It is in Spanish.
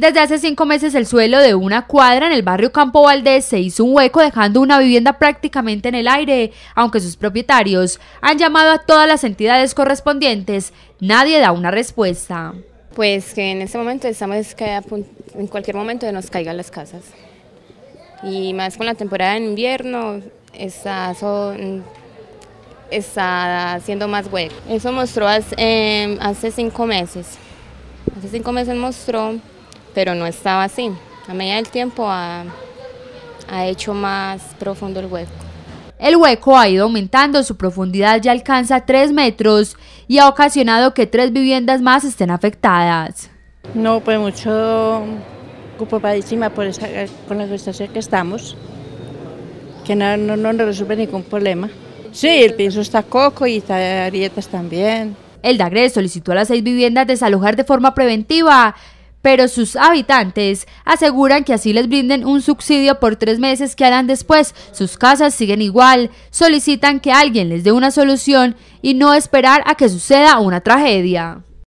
Desde hace cinco meses el suelo de una cuadra en el barrio Campo Valdés se hizo un hueco dejando una vivienda prácticamente en el aire, aunque sus propietarios han llamado a todas las entidades correspondientes, nadie da una respuesta. Pues que en este momento estamos que en cualquier momento nos caigan las casas. Y más con la temporada de invierno está, mm, haciendo más hueco. Eso mostró hace, em, hace cinco meses. Hace cinco meses mostró pero no estaba así. A medida del tiempo ha, ha hecho más profundo el hueco. El hueco ha ido aumentando, su profundidad ya alcanza 3 metros y ha ocasionado que tres viviendas más estén afectadas. No, pues mucho preocupadísima por esa, con la situación que estamos, que no, no, nos resuelve ningún problema. Sí, el piso está coco y está, arietas también. El DAGRE solicitó a las seis viviendas desalojar de forma preventiva pero sus habitantes aseguran que así les brinden un subsidio por tres meses que harán después. Sus casas siguen igual, solicitan que alguien les dé una solución y no esperar a que suceda una tragedia.